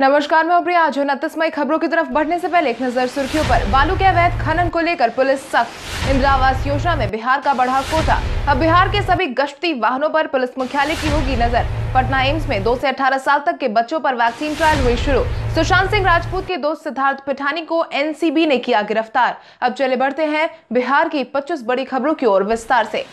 नमस्कार मैं उप्रिया आज उनतीस मई खबरों की तरफ बढ़ने से पहले एक नजर सुर्खियों पर बालू के अवैध खनन को लेकर पुलिस सख्त इंदिरा आवास योजना में बिहार का बढ़ा कोटा अब बिहार के सभी गश्ती वाहनों पर पुलिस मुख्यालय की होगी नजर पटना एम्स में 2 से 18 साल तक के बच्चों पर वैक्सीन ट्रायल हुई शुरू सुशांत सिंह राजपूत के दोस्त सिद्धार्थ पिठानी को एन ने किया गिरफ्तार अब चले बढ़ते हैं बिहार की पच्चीस बड़ी खबरों की ओर विस्तार ऐसी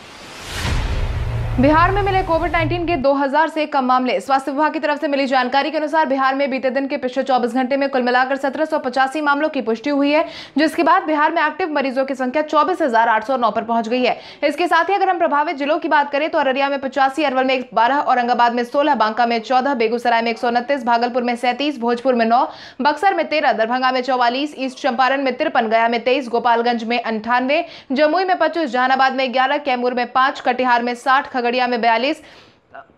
बिहार में मिले कोविड 19 के 2000 से कम मामले स्वास्थ्य विभाग की तरफ से मिली जानकारी के अनुसार बिहार में बीते दिन के पिछले 24 घंटे में कुल मिलाकर सत्रह मामलों की पुष्टि हुई है जिसके बाद बिहार में एक्टिव मरीजों की संख्या चौबीस पर पहुंच गई है इसके साथ ही अगर हम प्रभावित जिलों की बात करें तो अररिया में पचासी अरवल में बारह औरंगाबाद में सोलह बांका में चौदह बेगूसराय में एक भागलपुर में सैंतीस भोजपुर में नौ बक्सर में तेरह दरभंगा में चौवालीस ईस्ट चंपारण में तिरपन गया में तेईस गोपालगंज में अंठानवे जमुई में पच्चीस जहानाबाद में ग्यारह कैमूर में पांच कटिहार में साठ खगड़िया में बयालीस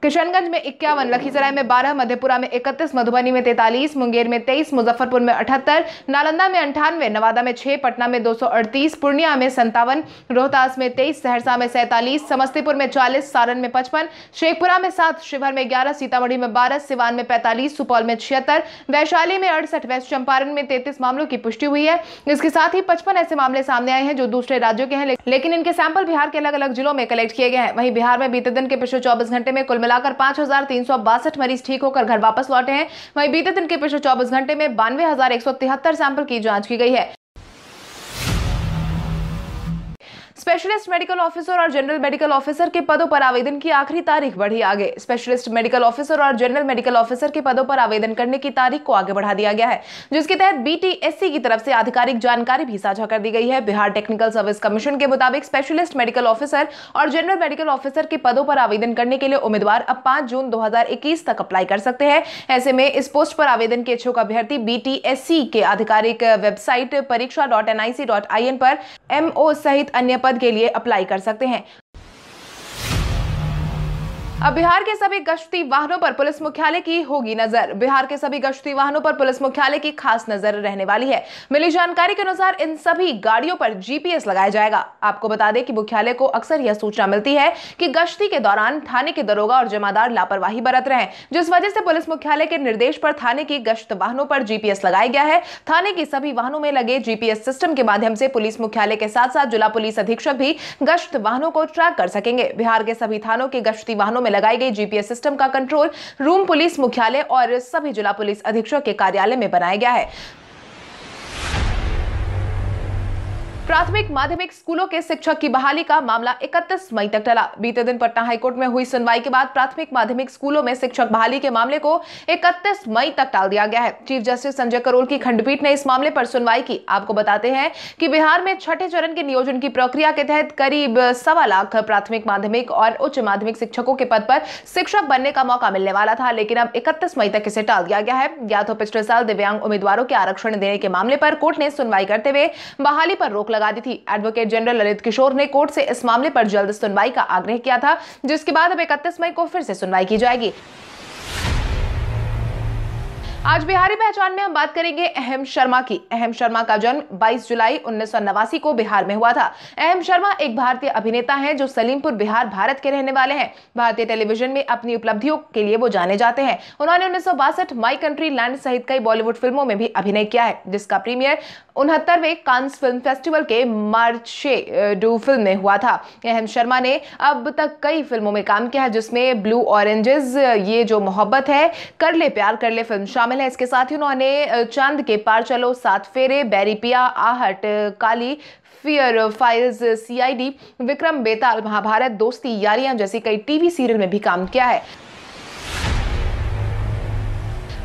किशनगंज में इक्यावन लखीसराय में बारह मधेपुरा में इकतीस मधुबनी में तैतालीस मुंगेर में तेईस मुजफ्फरपुर में अठहत्तर नालंदा में अंठानवे नवादा में छह पटना में दो पूर्णिया में संतावन रोहतास में तेईस सहरसा में सैंतालीस समस्तीपुर में चालीस सारण में पचपन शेखपुरा में सात शिवहर में ग्यारह सीतामढ़ी में बारह सिवान में पैंतालीस सुपौल में छिहत्तर वैशाली में अड़सठ वेस्ट चंपारण में तैतीस मामलों की पुष्टि हुई है इसके साथ ही पचपन ऐसे मामले सामने आए हैं जो दूसरे राज्यों के हैं लेकिन इनके सैंपल बिहार के अलग अलग जिलों में कलेक्ट किए गए हैं वहीं बिहार में बीते दिन के पिछले चौबीस घंटे में कुल मिला मिलाकर पांच मरीज ठीक होकर घर वापस लौटे हैं वहीं बीते दिन के पिछले चौबीस घंटे में बानवे सैंपल की जांच की गई है स्पेशलिस्ट मेडिकल ऑफिसर और जनरल मेडिकल ऑफिसर के पदों पर आवेदन की आखिरी तारीख बढ़ी आगे स्पेशलिस्ट मेडिकल ऑफिसर और जनरल मेडिकल ऑफिसर के पदों पर आवेदन करने की तारीख को आगे बढ़ा दिया गया है जिसके तहत बीटीएससी की तरफ से आधिकारिक जानकारी भी साझा कर दी गई है बिहार टेक्निकल सर्विस कमीशन के मुताबिक स्पेशलिस्ट मेडिकल ऑफिसर और जनरल मेडिकल ऑफिसर के पदों पर आवेदन करने के लिए उम्मीदवार अब पांच जून दो तक अप्लाई कर सकते हैं ऐसे में इस पोस्ट पर आवेदन के इच्छुक अभ्यर्थी बीटीएससी के आधिकारिक वेबसाइट परीक्षा पर एमओ सहित अन्य पद के लिए अप्लाई कर सकते हैं अब बिहार के सभी गश्ती वाहनों पर पुलिस मुख्यालय की होगी नजर बिहार के सभी गश्ती वाहनों पर पुलिस मुख्यालय की खास नजर रहने वाली है मिली जानकारी के अनुसार इन सभी गाड़ियों पर जीपीएस लगाया जाएगा आपको बता दें कि मुख्यालय को अक्सर यह सूचना मिलती है कि गश्ती के दौरान थाने के दरोगा और जमादार लापरवाही बरत रहे हैं जिस वजह से पुलिस मुख्यालय के निर्देश पर थाने की गश्त वाहनों पर जीपीएस लगाया गया है थाने के सभी वाहनों में लगे जीपीएस सिस्टम के माध्यम से पुलिस मुख्यालय के साथ साथ जिला पुलिस अधीक्षक भी गश्त वाहनों को ट्रैक कर सकेंगे बिहार के सभी थानों के गश्ती वाहनों में लगाई गई जीपीएस सिस्टम का कंट्रोल रूम पुलिस मुख्यालय और सभी जिला पुलिस अधीक्षक के कार्यालय में बनाया गया है प्राथमिक माध्यमिक स्कूलों के शिक्षक की बहाली का मामला 31 मई तक टला बीते दिन पटना हाईकोर्ट में हुई सुनवाई के बाद प्राथमिक माध्यमिक स्कूलों में शिक्षक बहाली के मामले को 31 मई तक टाल दिया गया है चीफ जस्टिस संजय करोल की खंडपीठ ने इस मामले पर सुनवाई की आपको बताते हैं कि बिहार में छठे चरण के नियोजन की प्रक्रिया के तहत करीब सवा लाख प्राथमिक माध्यमिक और उच्च माध्यमिक शिक्षकों के पद पर शिक्षक बनने का मौका मिलने वाला था लेकिन अब इकतीस मई तक इसे टाल दिया गया है या तो पिछले साल दिव्यांग उम्मीदवारों के आरक्षण देने के मामले पर कोर्ट ने सुनवाई करते हुए बहाली पर रोक लगा दी थी एडवोकेट जनरल ललित किशोर ने कोर्ट से इस मामले पर जल्द सुनवाई का आग्रह किया था जिसके बाद अब इकतीस मई को फिर से सुनवाई की जाएगी आज बिहारी पहचान में हम बात करेंगे अहम शर्मा की अहम शर्मा का जन्म 22 जुलाई उन्नीस को बिहार में हुआ था अहम शर्मा एक भारतीय अभिनेता हैं जो सलीमपुर बिहार भारत के रहने वाले हैं भारतीय टेलीविजन में अपनी उपलब्धियों के लिए वो जाने जाते हैं उन्होंने उन्नीस माई कंट्री लैंड सहित कई बॉलीवुड फिल्मों में भी अभिनय किया है जिसका प्रीमियर उनहत्तरवे कांस फिल्म फेस्टिवल के मार्चे डू फिल्म में हुआ था अहम शर्मा ने अब तक कई फिल्मों में काम किया है जिसमें ब्लू ऑरेंजेस ये जो मोहब्बत है कर ले प्यार कर ले फिल्म शामिल शामिल है इसके साथ ही उन्होंने चांद के पार चलो सात Phere Bairipiya Aahat Kaali Fear Files CID Vikram Betaal Mahabharat Dosti Yaariyan जैसी कई टीवी सीरियल में भी काम किया है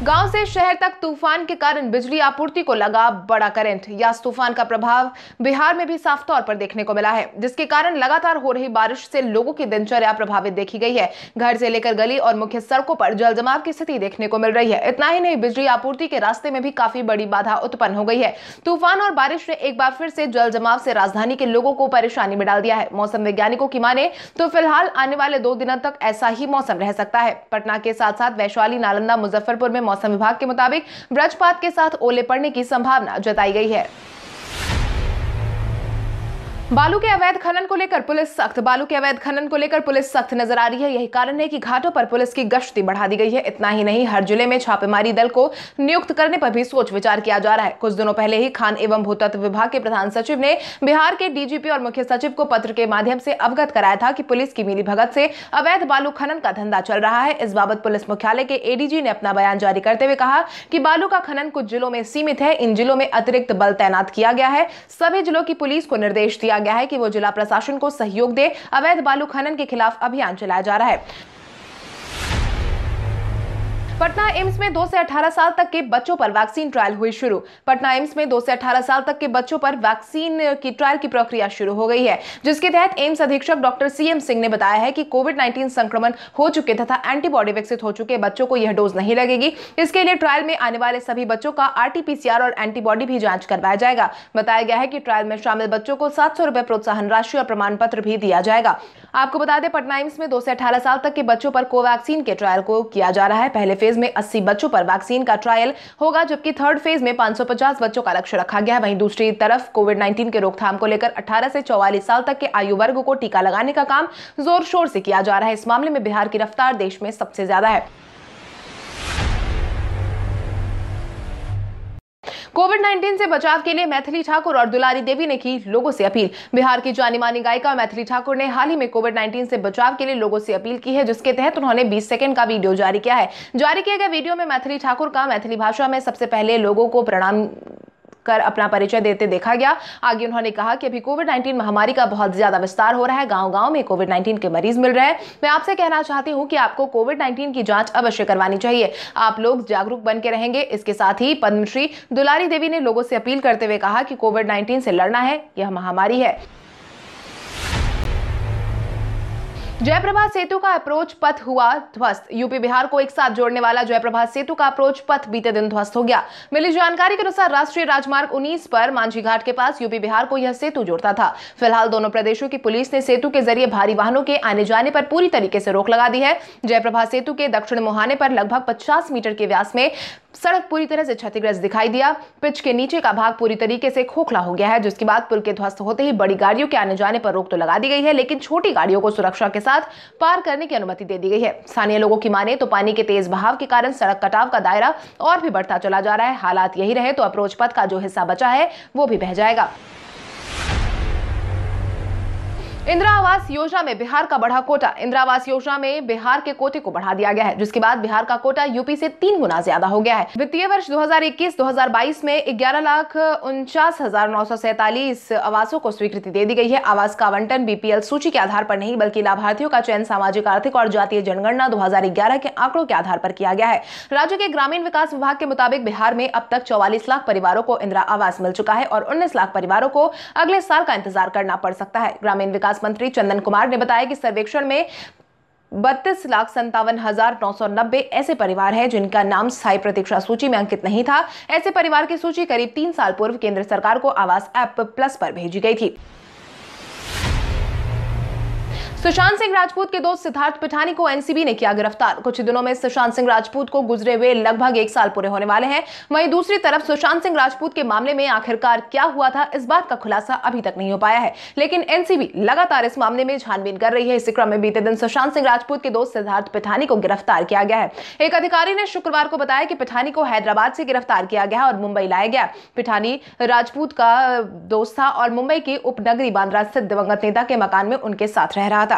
गांव से शहर तक तूफान के कारण बिजली आपूर्ति को लगा बड़ा करंट या तूफान का प्रभाव बिहार में भी साफ तौर पर देखने को मिला है जिसके कारण लगातार हो रही बारिश से लोगों की दिनचर्या प्रभावित देखी गई है घर से लेकर गली और मुख्य सड़कों पर जल जमाव की स्थिति देखने को मिल रही है इतना ही नहीं बिजली आपूर्ति के रास्ते में भी काफी बड़ी बाधा उत्पन्न हो गई है तूफान और बारिश ने एक बार फिर से जल जमाव से राजधानी के लोगों को परेशानी में डाल दिया है मौसम वैज्ञानिकों की माने तो फिलहाल आने वाले दो दिनों तक ऐसा ही मौसम रह सकता है पटना के साथ साथ वैशाली नालंदा मुजफ्फरपुर में मौसम विभाग के मुताबिक ब्रजपात के साथ ओले पड़ने की संभावना जताई गई है बालू के अवैध खनन को लेकर पुलिस सख्त बालू के अवैध खनन को लेकर पुलिस सख्त नजर आ रही है यही कारण है कि घाटों पर पुलिस की गश्ती बढ़ा दी गई है इतना ही नहीं हर जिले में छापेमारी दल को नियुक्त करने पर भी सोच विचार किया जा रहा है कुछ दिनों पहले ही खान एवं भूतत्व विभाग के प्रधान सचिव ने बिहार के डीजीपी और मुख्य सचिव को पत्र के माध्यम से अवगत कराया था की पुलिस की मिली भगत से अवैध बालू खनन का धंधा चल रहा है इस बाबत पुलिस मुख्यालय के एडीजी ने अपना बयान जारी करते हुए कहा की बालू का खनन कुछ जिलों में सीमित है इन जिलों में अतिरिक्त बल तैनात किया गया है सभी जिलों की पुलिस को निर्देश दिया गया है कि वो जिला प्रशासन को सहयोग दे अवैध बालू खनन के खिलाफ अभियान चलाया जा रहा है पटना एम्स में 2 से 18 साल तक के बच्चों पर वैक्सीन ट्रायल हुई शुरू पटना एम्स में 2 से 18 साल तक के बच्चों पर वैक्सीन की ट्रायल की प्रक्रिया शुरू हो गई है जिसके तहत एम्स अधीक्षक डॉक्टर सी एम सिंह ने बताया है कि कोविड 19 संक्रमण हो चुके तथा एंटीबॉडी विकसित हो चुके बच्चों को यह डोज नहीं लगेगी इसके लिए ट्रायल में आने वाले सभी बच्चों का आर और एंटीबॉडी भी जांच करवाया जाएगा बताया गया है कि ट्रायल में शामिल बच्चों को सात सौ प्रोत्साहन राशि और प्रमाण पत्र भी दिया जाएगा आपको बता दें पटना एम्स में दो से अठारह साल तक के बच्चों पर कोवैक्सीन के ट्रायल को किया जा रहा है पहले फेज में अस्सी बच्चों पर वैक्सीन का ट्रायल होगा जबकि थर्ड फेज में पांच बच्चों का लक्ष्य रखा गया है वहीं दूसरी तरफ कोविड नाइन्टीन के रोकथाम को लेकर अठारह से चौवालीस साल तक के आयु वर्ग को टीका लगाने का काम जोर शोर से किया जा रहा है इस मामले में बिहार की रफ्तार देश में सबसे ज्यादा है कोविड 19 से बचाव के लिए मैथिली ठाकुर और दुलारी देवी ने की लोगों से अपील बिहार की जानी मानी गायिका मैथिली ठाकुर ने हाल ही में कोविड 19 से बचाव के लिए लोगों से अपील की है जिसके तहत उन्होंने 20 सेकंड का वीडियो जारी किया है जारी किए गए वीडियो में मैथिली ठाकुर का मैथिली भाषा में सबसे पहले लोगों को प्रणाम कर अपना परिचय देते देखा गया आगे उन्होंने कहा कि अभी कोविड नाइन्टीन महामारी का बहुत ज्यादा विस्तार हो रहा है गाँव गाँव में कोविड नाइन्टीन के मरीज मिल रहे हैं मैं आपसे कहना चाहती हूँ कि आपको कोविड नाइन्टीन की जाँच अवश्य करवानी चाहिए आप लोग जागरूक बन के रहेंगे इसके साथ ही पद्मश्री दुलारी देवी ने लोगों से अपील करते हुए कहा कि कोविड नाइन्टीन से लड़ना है यह महामारी है जयप्रभा सेतु का अप्रोच पथ हुआ ध्वस्त यूपी बिहार को एक साथ जोड़ने वाला जयप्रभा सेतु का अप्रोच पथ बीते दिन ध्वस्त हो गया मिली जानकारी के अनुसार राष्ट्रीय राजमार्ग 19 पर मांझी घाट के पास यूपी बिहार को यह सेतु जोड़ता था फिलहाल दोनों प्रदेशों की पुलिस ने सेतु के जरिए भारी वाहनों के आने जाने पर पूरी तरीके से रोक लगा दी है जयप्रभा सेतु के दक्षिण मुहाने पर लगभग पचास मीटर के व्यास में सड़क पूरी तरह से क्षतिग्रस्त दिखाई दिया पिच के नीचे का भाग पूरी तरीके से खोखला हो गया है जिसके बाद पुल के ध्वस्त होते ही बड़ी गाड़ियों के आने जाने पर रोक तो लगा दी गई है लेकिन छोटी गाड़ियों को सुरक्षा के साथ साथ पार करने की अनुमति दे दी गई है स्थानीय लोगों की माने तो पानी के तेज बहाव के कारण सड़क कटाव का दायरा और भी बढ़ता चला जा रहा है हालात यही रहे तो अप्रोच पथ का जो हिस्सा बचा है वो भी बह जाएगा इंदिरा आवास योजना में बिहार का बढ़ा कोटा इंदिरा आवास योजना में बिहार के कोटे को बढ़ा दिया गया है जिसके बाद बिहार का कोटा यूपी से तीन गुना ज्यादा हो गया है वित्तीय वर्ष 2021-2022 में ग्यारह लाख उनचास हजार नौ सौ सैतालीस आवासों को स्वीकृति दे दी गई है आवास का आवंटन बीपीएल सूची के आधार पर नहीं बल्कि लाभार्थियों का चयन सामाजिक आर्थिक और जातीय जनगणना दो के आंकड़ों के आधार पर किया गया है राज्य के ग्रामीण विकास विभाग के मुताबिक बिहार में अब तक चौवालीस लाख परिवारों को इंदिरा आवास मिल चुका है और उन्नीस लाख परिवारों को अगले साल का इंतजार करना पड़ सकता है ग्रामीण विकास विकास मंत्री चंदन कुमार ने बताया कि सर्वेक्षण में बत्तीस लाख संतावन हजार नौ सौ नब्बे ऐसे परिवार हैं जिनका नाम स्थायी प्रतीक्षा सूची में अंकित नहीं था ऐसे परिवार की सूची करीब तीन साल पूर्व केंद्र सरकार को आवास ऐप प्लस पर भेजी गई थी सुशांत सिंह राजपूत के दोस्त सिद्धार्थ पिठानी को एनसीबी ने किया गिरफ्तार कुछ दिनों में सुशांत सिंह राजपूत को गुजरे हुए लगभग एक साल पूरे होने वाले हैं वहीं दूसरी तरफ सुशांत सिंह राजपूत के मामले में आखिरकार क्या हुआ था इस बात का खुलासा अभी तक नहीं हो पाया है लेकिन एनसीबी लगातार इस मामले में छानबीन कर रही है इसी क्रम में बीते दिन सुशांत सिंह राजपूत के दोस्त सिद्धार्थ पिठानी को गिरफ्तार किया गया है एक अधिकारी ने शुक्रवार को बताया कि पिठानी को हैदराबाद से गिरफ्तार किया गया और मुंबई लाया गया पिठानी राजपूत का दोस्त था और मुंबई के उपनगरी बांद्रा स्थित दिवंगत नेता के मकान में उनके साथ रह रहा था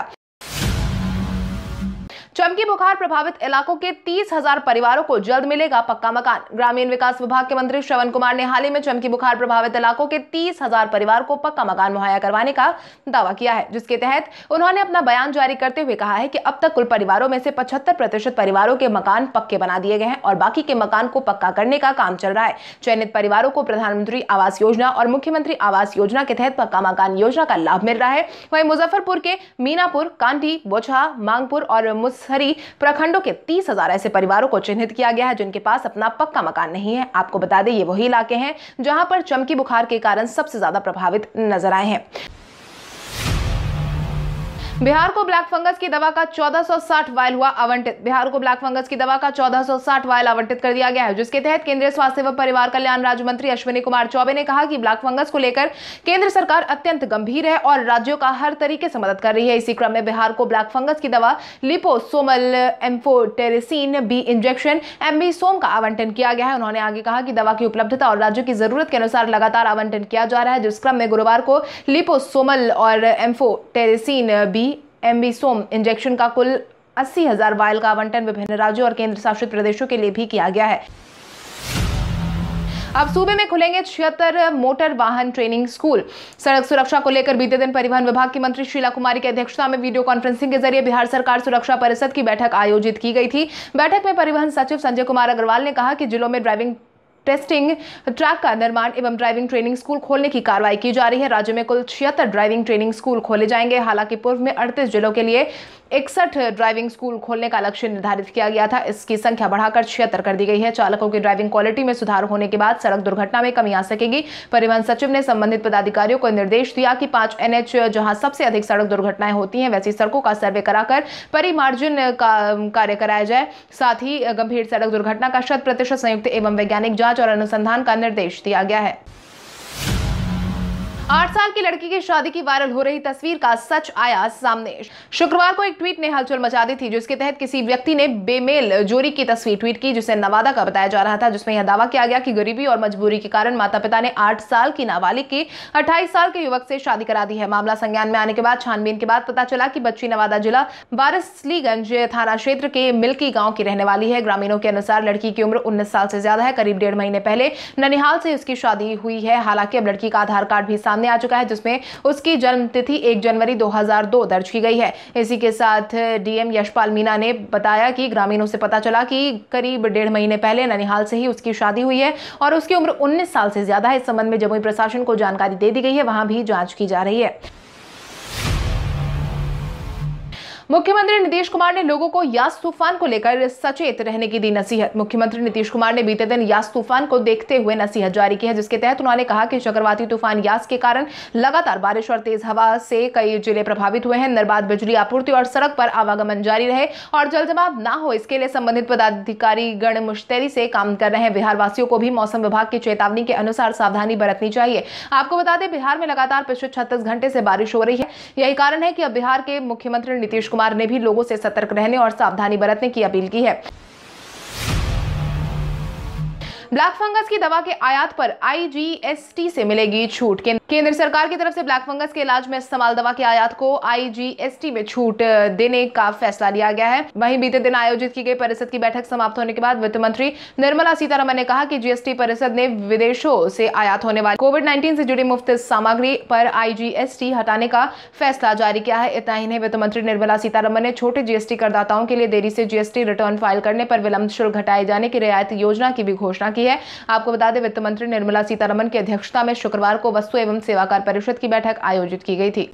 चमकी बुखार प्रभावित इलाकों के तीस हजार परिवारों को जल्द मिलेगा पक्का मकान ग्रामीण विकास विभाग के मंत्री श्रवण कुमार ने हाल ही में चमकी बुखार प्रभावित इलाकों के तीस हजार परिवार को पक्का मकान मुहैया करवाने का दावा किया है जिसके तहत उन्होंने अपना बयान जारी करते हुए कहा है कि अब तक कुल परिवारों में से पचहत्तर प्रतिशत परिवारों के मकान पक्के बना दिए गए हैं और बाकी के मकान को पक्का करने का काम चल रहा है चयनित परिवारों को प्रधानमंत्री आवास योजना और मुख्यमंत्री आवास योजना के तहत पक्का मकान योजना का लाभ मिल रहा है वही मुजफ्फरपुर के मीनापुर कांटी बोछा मांगपुर और मुस्त सरी प्रखंडों के तीस हजार ऐसे परिवारों को चिन्हित किया गया है जिनके पास अपना पक्का मकान नहीं है आपको बता दें ये वही इलाके हैं जहां पर चमकी बुखार के कारण सबसे ज्यादा प्रभावित नजर आए हैं बिहार को ब्लैक फंगस की दवा का 1460 वायल हुआ आवंटित बिहार को ब्लैक फंगस की दवा का 1460 वायल आवंटित कर दिया गया है जिसके तहत केंद्रीय स्वास्थ्य एवं परिवार कल्याण राज्य मंत्री अश्विनी कुमार चौबे ने कहा कि ब्लैक फंगस को लेकर केंद्र सरकार अत्यंत गंभीर है और राज्यों का हर तरीके से मदद कर रही है इसी क्रम में बिहार को ब्लैक फंगस की दवा liposomal amphotericin B injection AmBisome का आवंटन किया गया है उन्होंने आगे कहा कि दवा की उपलब्धता और राज्यों की जरूरत के अनुसार लगातार आवंटन किया जा रहा है जिस क्रम में गुरुवार को लिपोसोमल और एम्फोटेरेसिन बी सोम इंजेक्शन का कुल अस्सी हजार वायल का आवंटन विभिन्न राज्यों और केंद्र शासित प्रदेशों के लिए भी किया गया है अब सूबे में खुलेंगे छिहत्तर मोटर वाहन ट्रेनिंग स्कूल सड़क सुरक्षा को लेकर बीते दिन परिवहन विभाग की मंत्री शीला कुमारी की अध्यक्षता में वीडियो कॉन्फ्रेंसिंग के जरिए बिहार सरकार सुरक्षा परिषद की बैठक आयोजित की गई थी बैठक में परिवहन सचिव संजय कुमार अग्रवाल ने कहा कि जिलों में ड्राइविंग टेस्टिंग ट्रैक का निर्माण एवं ड्राइविंग ट्रेनिंग स्कूल खोलने की कार्रवाई की जा रही है राज्य में कुल छिहत्तर ड्राइविंग ट्रेनिंग स्कूल खोले जाएंगे हालांकि पूर्व में अड़तीस जिलों के लिए इकसठ ड्राइविंग स्कूल खोलने का लक्ष्य निर्धारित किया गया था इसकी संख्या बढ़ाकर छिहत्तर कर दी गई है चालकों की ड्राइविंग क्वालिटी में सुधार होने के बाद सड़क दुर्घटना में कमी आ सकेगी परिवहन सचिव ने संबंधित पदाधिकारियों को निर्देश दिया कि पांच एनएच जहां सबसे अधिक सड़क दुर्घटनाएं होती हैं वैसी सड़कों का सर्वे कराकर परिमार्जन का कार्य कराया जाए साथ ही गंभीर सड़क दुर्घटना का शत प्रतिशत संयुक्त एवं वैज्ञानिक जांच और अनुसंधान का निर्देश दिया गया है आठ साल की लड़की की शादी की वायरल हो रही तस्वीर का सच आया सामने शुक्रवार को एक ट्वीट ने हलचल मचा दी थी जिसके तहत किसी व्यक्ति ने बेमेल जोरी की तस्वीर ट्वीट की जिसे नवादा का बताया जा रहा था जिसमें यह दावा किया गया कि गरीबी और मजबूरी के कारण माता पिता ने आठ साल की नाबालिग की अट्ठाईस साल के युवक से शादी करा दी है मामला संज्ञान में आने के बाद छानबीन के बाद पता चला की बच्ची नवादा जिला बारसलीगंज थाना क्षेत्र के मिल्की गाँव की रहने वाली है ग्रामीणों के अनुसार लड़की की उम्र उन्नीस साल से ज्यादा है करीब डेढ़ महीने पहले ननिहाल से उसकी शादी हुई है हालांकि अब लड़की का आधार कार्ड भी सामने आ चुका है जिसमें उसकी जन्मतिथि एक जनवरी दो दर्ज की गई है इसी के साथ डीएम यशपाल मीना ने बताया कि ग्रामीणों से पता चला कि करीब डेढ़ महीने पहले ननिहाल से ही उसकी शादी हुई है और उसकी उम्र उन्नीस साल से ज्यादा है इस संबंध में जमुई प्रशासन को जानकारी दे दी गई है वहां भी जांच की जा रही है मुख्यमंत्री नीतीश कुमार ने लोगों को यास तूफान को लेकर सचेत रहने की दी नसीहत मुख्यमंत्री नीतीश कुमार ने बीते दिन यास तूफान को देखते हुए नसीहत जारी की है जिसके तहत उन्होंने कहा कि चक्रवाती तूफान यास के कारण लगातार बारिश और तेज हवा से कई जिले प्रभावित हुए हैं निर्बाध बिजली आपूर्ति और सड़क पर आवागमन जारी रहे और जल जमाव न हो इसके लिए संबंधित पदाधिकारी गण मुश्तरी से काम कर रहे हैं बिहार वासियों को भी मौसम विभाग की चेतावनी के अनुसार सावधानी बरतनी चाहिए आपको बता दें बिहार में लगातार पिछले छत्तीस घंटे से बारिश हो रही है यही कारण है कि अब बिहार के मुख्यमंत्री नीतीश कुमार कुमार ने भी लोगों से सतर्क रहने और सावधानी बरतने की अपील की है ब्लैक फंगस की दवा के आयात पर आईजीएसटी से मिलेगी छूट केंद्र सरकार की तरफ से ब्लैक फंगस के इलाज में इस्तेमाल दवा के आयात को आईजीएसटी में छूट देने का फैसला लिया गया है वहीं बीते दिन आयोजित की गई परिषद की बैठक समाप्त होने के बाद वित्त मंत्री निर्मला सीतारमन ने कहा कि जीएसटी परिषद ने विदेशों से आयात होने वाले कोविड नाइन्टीन से जुड़ी मुफ्त सामग्री पर आईजीएसटी हटाने का फैसला जारी किया है इतना ही नहीं वित्त मंत्री निर्मला सीतारमन ने छोटे जीएसटी करदाताओं के लिए देरी से जीएसटी रिटर्न फाइल करने पर विलंब शुल्क घटाए जाने की रियायत योजना की भी घोषणा की की है आपको बता दें वित्त मंत्री निर्मला सीतारमन की अध्यक्षता में शुक्रवार को वस्तु एवं सेवा परिषद की बैठक आयोजित की गई थी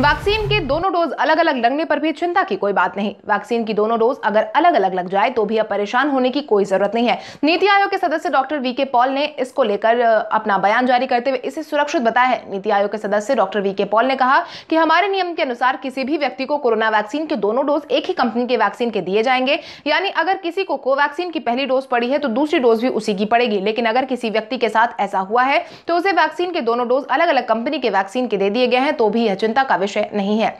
वैक्सीन के दोनों डोज अलग अलग लगने पर भी चिंता की कोई बात नहीं वैक्सीन की दोनों डोज अगर अलग अलग लग जाए तो भी अब परेशान होने की कोई जरूरत नहीं है नीति आयोग के सदस्य डॉक्टर वी के पॉल ने इसको लेकर अपना बयान जारी करते हुए इसे सुरक्षित बताया है नीति आयोग के सदस्य डॉक्टर वी के पॉल ने कहा कि हमारे नियम के अनुसार किसी भी व्यक्ति को कोरोना वैक्सीन के दोनों डोज एक ही कंपनी के वैक्सीन के दिए जाएंगे यानी अगर किसी को कोवैक्सीन की पहली डोज पड़ी है तो दूसरी डोज भी उसी की पड़ेगी लेकिन अगर किसी व्यक्ति के साथ ऐसा हुआ है तो उसे वैक्सीन के दोनों डोज अलग अलग कंपनी के वैक्सीन के दे दिए गए हैं तो भी यह चिंता का विषय नहीं है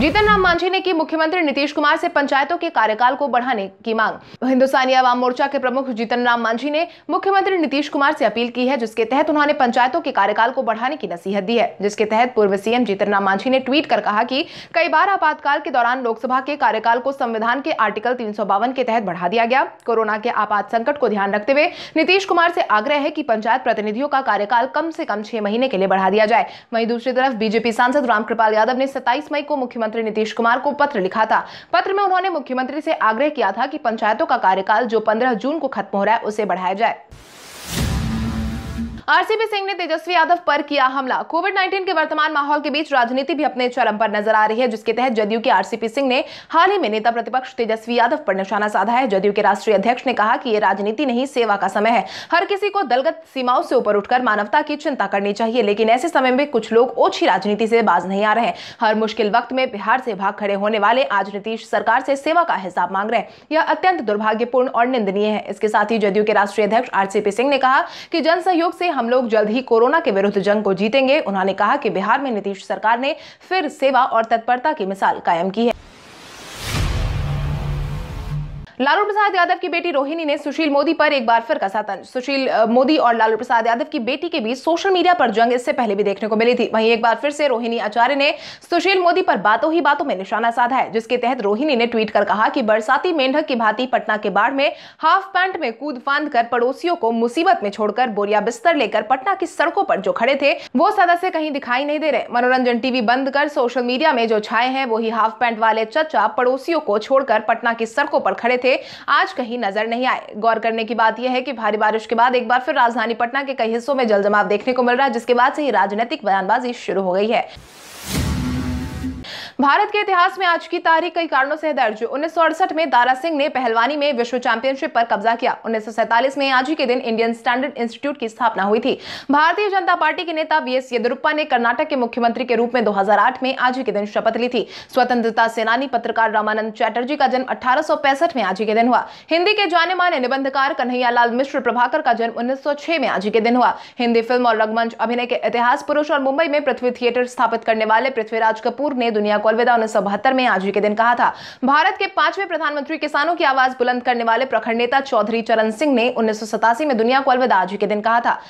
जीतन राम मांझी ने की मुख्यमंत्री नीतीश कुमार से पंचायतों के कार्यकाल को बढ़ाने की मांग हिंदुस्तानी आवाम मोर्चा के प्रमुख जीतन राम मांझी ने मुख्यमंत्री नीतीश कुमार से अपील की है जिसके तहत उन्होंने पंचायतों के कार्यकाल को बढ़ाने की नसीहत दी है जिसके तहत पूर्व सीएम जीतन राम मांझी ने ट्वीट कर कहा की कई बार आपातकाल के दौरान लोकसभा के कार्यकाल को संविधान के आर्टिकल तीन के तहत बढ़ा दिया गया कोरोना के आपात संकट को ध्यान रखते हुए नीतीश कुमार से आग्रह है की पंचायत प्रतिनिधियों का कार्यकाल कम से कम छह महीने के लिए बढ़ा दिया जाए वही दूसरी तरफ बीजेपी सांसद रामकृपाल यादव ने सत्ताईस मई को मुख्यमंत्री मुख्यमंत्री नीतीश कुमार को पत्र लिखा था पत्र में उन्होंने मुख्यमंत्री से आग्रह किया था कि पंचायतों का कार्यकाल जो पंद्रह जून को खत्म हो रहा है उसे बढ़ाया जाए आरसीपी सिंह ने तेजस्वी यादव पर किया हमला कोविड नाइन्टीन के वर्तमान माहौल के बीच राजनीति भी अपने चरम पर नजर आ रही है जिसके तहत जदयू के आरसीपी सिंह ने हाल ही में नेता प्रतिपक्ष तेजस्वी यादव पर निशाना साधा है जदयू के राष्ट्रीय अध्यक्ष ने कहा कि ये राजनीति नहीं सेवा का समय है हर किसी को दलगत सीमाओं से ऊपर उठकर मानवता की चिंता करनी चाहिए लेकिन ऐसे समय में कुछ लोग ओछी राजनीति से बाज नहीं आ रहे हैं हर मुश्किल वक्त में बिहार से भाग खड़े होने वाले आज नीतीश सरकार से सेवा का हिसाब मांग रहे हैं यह अत्यंत दुर्भाग्यपूर्ण और निंदनीय है इसके साथ ही जदयू के राष्ट्रीय अध्यक्ष आरसीपी सिंह ने कहा कि जन सहयोग से हम लोग जल्द ही कोरोना के विरुद्ध जंग को जीतेंगे उन्होंने कहा कि बिहार में नीतीश सरकार ने फिर सेवा और तत्परता की मिसाल कायम की है लालू प्रसाद यादव की बेटी रोहिणी ने सुशील मोदी पर एक बार फिर कसा तंज सुशील मोदी और लालू प्रसाद यादव की बेटी के बीच सोशल मीडिया पर जंग इससे पहले भी देखने को मिली थी वहीं एक बार फिर से रोहिणी आचार्य ने सुशील मोदी पर बातों ही बातों में निशाना साधा है जिसके तहत रोहिणी ने ट्वीट कर कहा कि बरसाती मेंढक की भांति पटना के बाढ़ में हाफ पैंट में कूद फांद कर पड़ोसियों को मुसीबत में छोड़कर बोरिया बिस्तर लेकर पटना की सड़कों पर जो खड़े थे वो सदस्य कहीं दिखाई नहीं दे रहे मनोरंजन टीवी बंद कर सोशल मीडिया में जो छाए हैं वही हाफ पैंट वाले चचा पड़ोसियों को छोड़कर पटना की सड़कों पर खड़े थे थे आज कहीं नजर नहीं आए गौर करने की बात यह है कि भारी बारिश के बाद एक बार फिर राजधानी पटना के कई हिस्सों में जल जमाव देखने को मिल रहा है जिसके बाद से ही राजनीतिक बयानबाजी शुरू हो गई है भारत के इतिहास में आज की तारीख कई कारणों से दर्ज उन्नीस में दारा सिंह ने पहलवानी में विश्व चैंपियनशिप पर कब्जा किया उन्नीस में आज ही के दिन इंडियन स्टैंडर्ड इंस्टीट्यूट की स्थापना हुई थी भारतीय जनता पार्टी के नेता बी एस येदुरप्पा ने कर्नाटक के मुख्यमंत्री के रूप में दो में आज ही के दिन शपथ ली थी स्वतंत्रता सेनानी पत्रकार रामानंद चैटर्जी का जन्म अठारह में आज ही के दिन हुआ हिंदी के जाने माने निबंधकार कन्हैयालाल मिश्र प्रभाकर का जन्म उन्नीस में आज ही के दिन हुआ हिंदी फिल्म और रंगमंच अभिनय के इतिहास पुरुष और मुंबई में पृथ्वी थिएटर स्थापित करने वाले पृथ्वीराज कपूर ने दुनिया को अलविदा उन्नीस में आज ही के दिन कहा था भारत के पांचवें प्रधानमंत्री किसानों की आवाज बुलंद करने वाले प्रखंड नेता चौधरी चरण सिंह ने उन्नीस में दुनिया को अलविदा आज ही के दिन कहा था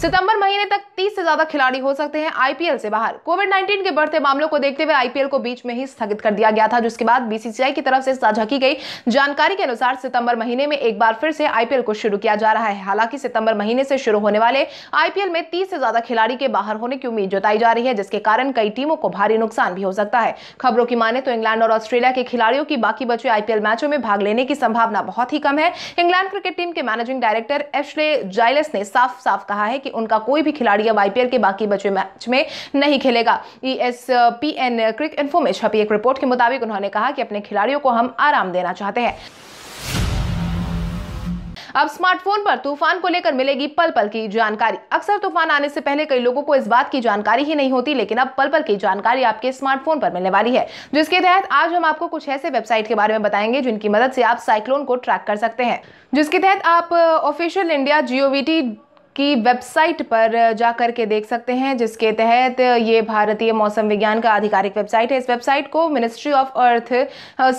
सितंबर महीने तक 30 से ज्यादा खिलाड़ी हो सकते हैं आईपीएल से बाहर कोविड 19 के बढ़ते मामलों को देखते हुए आईपीएल को बीच में ही स्थगित कर दिया गया था जिसके बाद बीसीसीआई की तरफ से साझा की गई जानकारी के अनुसार सितंबर महीने में एक बार फिर से आईपीएल को शुरू किया जा रहा है हालांकि सितंबर महीने से शुरू होने वाले आईपीएल में तीस से ज्यादा खिलाड़ी के बाहर होने की उम्मीद जताई जा रही है जिसके कारण कई टीमों को भारी नुकसान भी हो सकता है खबरों की माने तो इंग्लैंड और ऑस्ट्रेलिया के खिलाड़ियों की बाकी बचे आईपीएल मैचों में भाग लेने की संभावना बहुत ही कम है इंग्लैंड क्रिकेट टीम के मैनेजिंग डायरेक्टर एशले जाइलस ने साफ साफ कहा है कि कि उनका कोई भी खिलाड़ी अब आईपीएल के बाकी बचे मैच में नहीं खेलेगा E S P N Cricinfo में छपी एक रिपोर्ट के मुताबिक उन्होंने कहा कि अपने खिलाड़ियों को हम आराम देना चाहते हैं अब स्मार्टफोन पर तूफान को लेकर मिलेगी पल पल की जानकारी अक्सर तूफान आने से पहले कई लोगों को इस बात की जानकारी ही नहीं होती लेकिन अब पल पल की जानकारी आपके स्मार्टफोन पर मिलने वाली है जिसके तहत आज हम आपको कुछ ऐसे वेबसाइट के बारे में बताएंगे जिनकी मदद से आप साइक्लोन को ट्रैक कर सकते हैं जिसके तहत आप ऑफिशियल इंडिया जीओवीटी की वेबसाइट पर जा करके के देख सकते हैं जिसके तहत ये भारतीय मौसम विज्ञान का आधिकारिक वेबसाइट है इस वेबसाइट को मिनिस्ट्री ऑफ अर्थ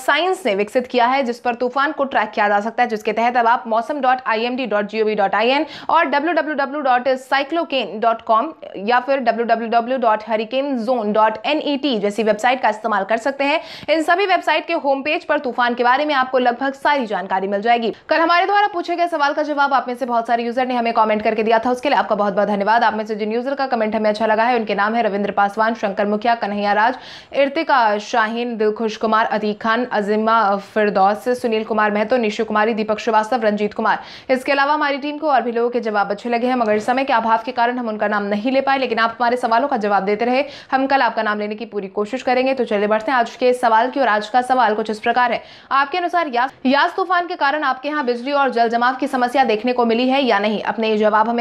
साइंस ने विकसित किया है जिस पर तूफान को ट्रैक किया जा सकता है जिसके तहत अब आप mausam dot I M D dot G O V dot I N और W W W dot cyclocane dot com या फिर W W W dot hurricane zone dot N E T जैसी वेबसाइट का इस्तेमाल कर सकते हैं इन सभी वेबसाइट के होम पेज पर तूफान के बारे में आपको लगभग सारी जानकारी मिल जाएगी कल हमारे द्वारा पूछे गए सवाल का जवाब आप में से बहुत सारे यूजर ने हमें कॉमेंट करके दिया दिया था उसके लिए आपका बहुत बहुत धन्यवाद आप में से जिन यूजर का कमेंट हमें अच्छा लगा है उनके नाम है रविंद्र पासवान शंकर मुखिया कन्हैया राज इर्तिका शाहीन दिलखुश कुमार अतीक खान अजिमा फिरदौस सुनील कुमार महतो निशु कुमारी दीपक श्रीवास्तव रंजीत कुमार इसके अलावा हमारी टीम को और भी लोगों के जवाब अच्छे लगे हैं मगर समय के अभाव के कारण हम उनका नाम नहीं ले पाए लेकिन आप हमारे सवालों का जवाब देते रहे हम कल आपका नाम लेने की पूरी कोशिश करेंगे तो चले बढ़ते हैं आज के सवाल की और आज का सवाल कुछ इस प्रकार है आपके अनुसार यास, यास तूफान के कारण आपके यहाँ बिजली और जल जमाव की समस्या देखने को मिली है या नहीं अपने जवाब हमें